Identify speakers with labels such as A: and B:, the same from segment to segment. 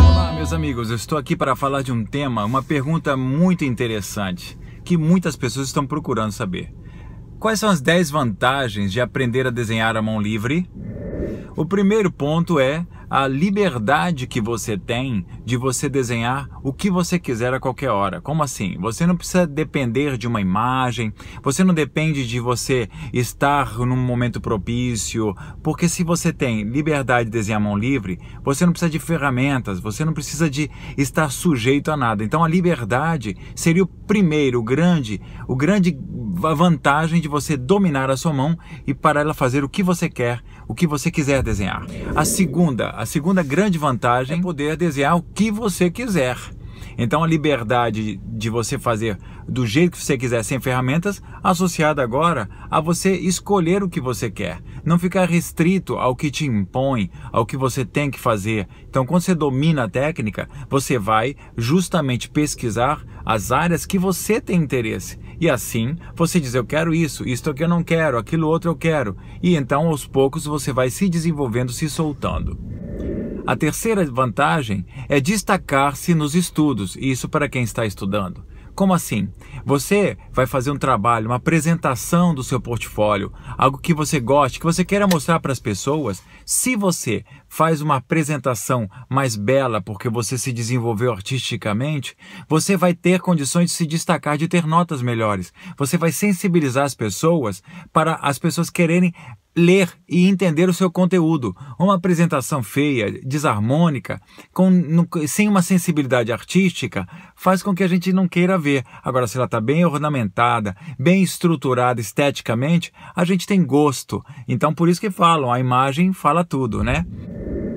A: Olá, meus amigos, eu estou aqui para falar de um tema, uma pergunta muito interessante que muitas pessoas estão procurando saber. Quais são as 10 vantagens de aprender a desenhar à mão livre? O primeiro ponto é a liberdade que você tem de você desenhar o que você quiser a qualquer hora. Como assim? Você não precisa depender de uma imagem, você não depende de você estar num momento propício, porque se você tem liberdade de desenhar mão livre, você não precisa de ferramentas, você não precisa de estar sujeito a nada. Então a liberdade seria o primeiro, o grande, o grande vantagem de você dominar a sua mão e para ela fazer o que você quer o que você quiser desenhar. A segunda, a segunda grande vantagem é poder desenhar o que você quiser. Então a liberdade de você fazer do jeito que você quiser sem ferramentas, associada agora a você escolher o que você quer, não ficar restrito ao que te impõe, ao que você tem que fazer. Então quando você domina a técnica, você vai justamente pesquisar as áreas que você tem interesse. E assim você diz: Eu quero isso, isto aqui eu não quero, aquilo outro eu quero. E então aos poucos você vai se desenvolvendo, se soltando. A terceira vantagem é destacar-se nos estudos, isso para quem está estudando. Como assim? Você vai fazer um trabalho, uma apresentação do seu portfólio, algo que você goste, que você queira mostrar para as pessoas. Se você faz uma apresentação mais bela porque você se desenvolveu artisticamente, você vai ter condições de se destacar, de ter notas melhores. Você vai sensibilizar as pessoas para as pessoas quererem ler e entender o seu conteúdo. Uma apresentação feia, desarmônica, com, no, sem uma sensibilidade artística, faz com que a gente não queira ver. Agora, se ela está bem ornamentada, bem estruturada esteticamente, a gente tem gosto. Então, por isso que falam, a imagem fala tudo, né?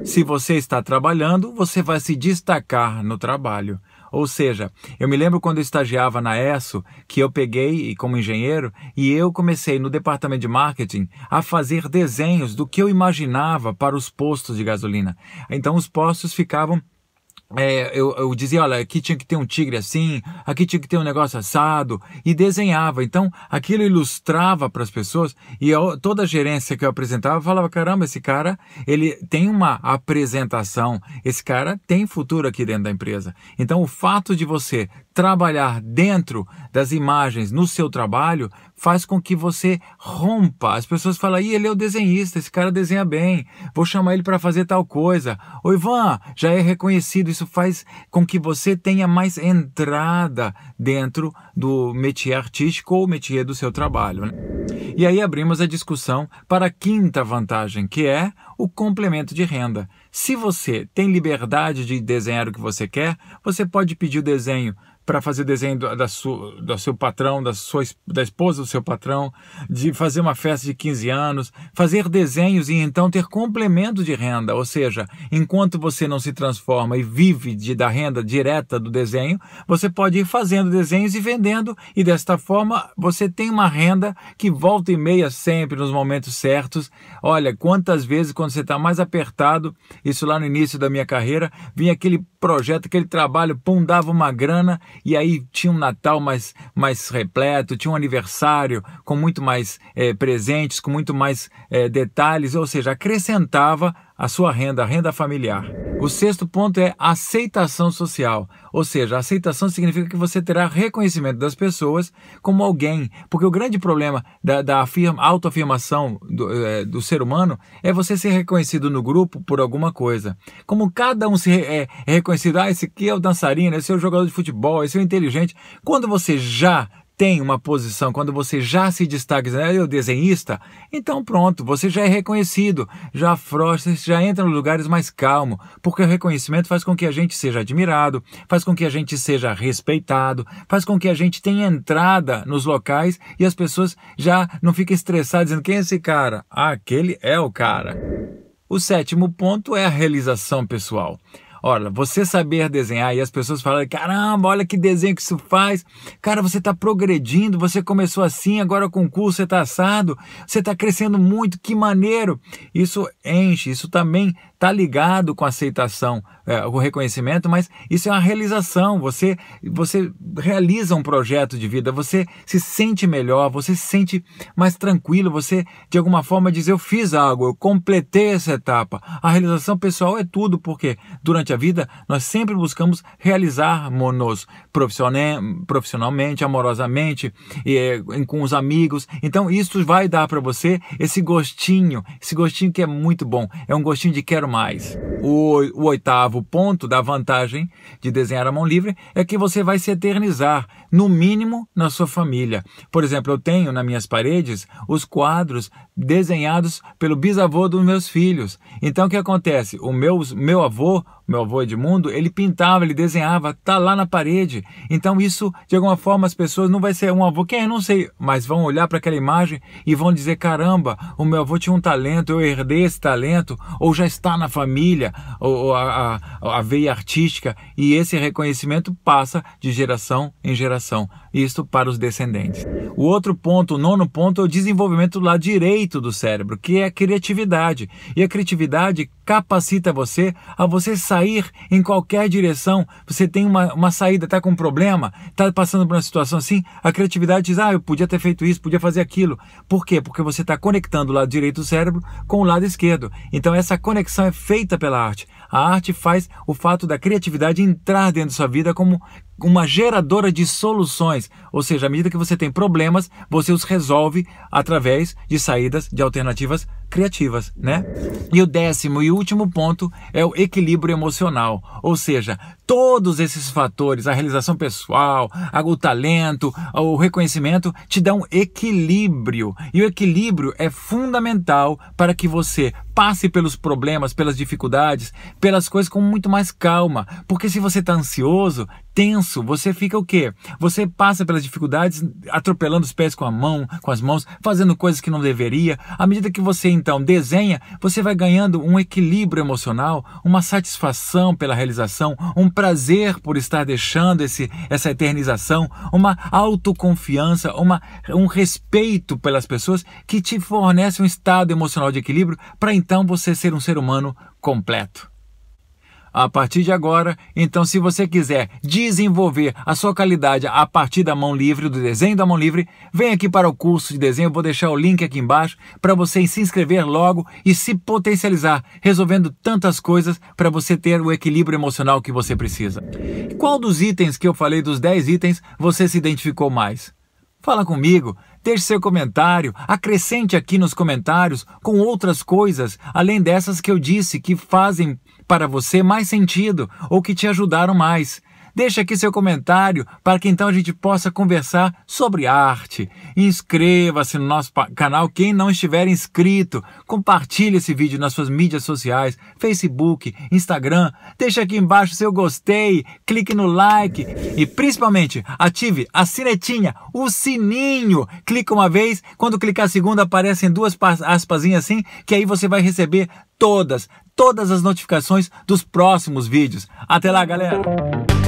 A: Se você está trabalhando, você vai se destacar no trabalho. Ou seja, eu me lembro quando eu estagiava na ESSO, que eu peguei como engenheiro e eu comecei no departamento de marketing a fazer desenhos do que eu imaginava para os postos de gasolina. Então os postos ficavam é, eu, eu, dizia, olha, aqui tinha que ter um tigre assim, aqui tinha que ter um negócio assado, e desenhava. Então, aquilo ilustrava para as pessoas, e eu, toda a gerência que eu apresentava falava: caramba, esse cara, ele tem uma apresentação, esse cara tem futuro aqui dentro da empresa. Então, o fato de você trabalhar dentro das imagens no seu trabalho faz com que você rompa. As pessoas falam: "Ih, ele é o desenhista, esse cara desenha bem. Vou chamar ele para fazer tal coisa". O Ivan já é reconhecido. Isso faz com que você tenha mais entrada dentro do métier artístico ou métier do seu trabalho. Né? E aí abrimos a discussão para a quinta vantagem, que é o complemento de renda. Se você tem liberdade de desenhar o que você quer, você pode pedir o desenho para fazer desenho da sua, do seu patrão, da sua da esposa do seu patrão, de fazer uma festa de 15 anos, fazer desenhos e então ter complemento de renda, ou seja, enquanto você não se transforma e vive de, da renda direta do desenho, você pode ir fazendo desenhos e vendendo e desta forma você tem uma renda que volta e meia sempre nos momentos certos. Olha, quantas vezes quando você está mais apertado, isso lá no início da minha carreira, vinha aquele projeto, aquele trabalho, pum, dava uma grana e aí tinha um Natal mais, mais repleto, tinha um aniversário com muito mais é, presentes, com muito mais é, detalhes, ou seja, acrescentava a sua renda, a renda familiar. O sexto ponto é aceitação social, ou seja, aceitação significa que você terá reconhecimento das pessoas como alguém, porque o grande problema da, da autoafirmação do, é, do, ser humano é você ser reconhecido no grupo por alguma coisa. Como cada um se, é, é reconhecido, ah, esse aqui é o dançarino, esse é o jogador de futebol, esse é o inteligente. Quando você já tem uma posição, quando você já se destaca, dizendo, ah, eu desenhista, então pronto, você já é reconhecido, já afrouxa, já entra nos lugares mais calmo, porque o reconhecimento faz com que a gente seja admirado, faz com que a gente seja respeitado, faz com que a gente tenha entrada nos locais e as pessoas já não fiquem estressadas dizendo, quem é esse cara? Ah, aquele é o cara. O sétimo ponto é a realização pessoal. Olha, você saber desenhar e as pessoas falarem: caramba, olha que desenho que isso faz. Cara, você está progredindo, você começou assim, agora com o curso você está assado, você está crescendo muito, que maneiro. Isso enche, isso também está ligado com a aceitação, é, o reconhecimento, mas isso é uma realização. Você, você realiza um projeto de vida, você se sente melhor, você se sente mais tranquilo, você de alguma forma diz: Eu fiz algo, eu completei essa etapa. A realização pessoal é tudo, porque durante a vida nós sempre buscamos realizar-nos profissionalmente, amorosamente, e, é, com os amigos. Então, isso vai dar para você esse gostinho, esse gostinho que é muito bom. É um gostinho de quero mais. O, o oitavo ponto da vantagem de desenhar a mão livre é que você vai se eternizar, no mínimo na sua família. Por exemplo, eu tenho nas minhas paredes os quadros desenhados pelo bisavô dos meus filhos. Então o que acontece? O meu, meu avô, meu avô Edmundo, ele pintava, ele desenhava, tá lá na parede. Então isso, de alguma forma, as pessoas não vai ser um avô, quem é, não sei, mas vão olhar para aquela imagem e vão dizer: caramba, o meu avô tinha um talento, eu herdei esse talento, ou já está na família ou a, a, a veia artística, e esse reconhecimento passa de geração em geração isto para os descendentes. O outro ponto, o nono ponto, é o desenvolvimento do lado direito do cérebro, que é a criatividade. E a criatividade capacita você a você sair em qualquer direção. Você tem uma, uma saída, está com um problema, está passando por uma situação assim, a criatividade diz, ah, eu podia ter feito isso, podia fazer aquilo. Por quê? Porque você está conectando o lado direito do cérebro com o lado esquerdo. Então essa conexão é feita pela arte. A arte faz o fato da criatividade entrar dentro da sua vida como uma geradora de soluções, ou seja, à medida que você tem problemas, você os resolve através de saídas de alternativas criativas, né? E o décimo e último ponto é o equilíbrio emocional, ou seja, todos esses fatores, a realização pessoal, o talento, o reconhecimento, te dão equilíbrio. E o equilíbrio é fundamental para que você passe pelos problemas, pelas dificuldades, pelas coisas com muito mais calma. Porque se você está ansioso, tenso, você fica o quê? Você passa pelas dificuldades atropelando os pés com a mão, com as mãos, fazendo coisas que não deveria. À medida que você então desenha, você vai ganhando um equilíbrio emocional, uma satisfação pela realização, um prazer por estar deixando esse, essa eternização, uma autoconfiança, uma, um respeito pelas pessoas que te fornece um estado emocional de equilíbrio para então você ser um ser humano completo a partir de agora. Então, se você quiser desenvolver a sua qualidade a partir da mão livre, do desenho da mão livre, vem aqui para o curso de desenho. Eu vou deixar o link aqui embaixo para você se inscrever logo e se potencializar, resolvendo tantas coisas para você ter o equilíbrio emocional que você precisa. Qual dos itens que eu falei, dos 10 itens, você se identificou mais? Fala comigo, deixe seu comentário, acrescente aqui nos comentários com outras coisas, além dessas que eu disse que fazem para você mais sentido ou que te ajudaram mais. Deixe aqui seu comentário para que então a gente possa conversar sobre arte. Inscreva-se no nosso canal quem não estiver inscrito. Compartilhe esse vídeo nas suas mídias sociais, Facebook, Instagram. Deixe aqui embaixo seu gostei, clique no like e principalmente ative a sinetinha, o sininho. Clica uma vez, quando clicar a segunda aparecem duas aspasinhas assim, que aí você vai receber todas, todas as notificações dos próximos vídeos. Até lá, galera!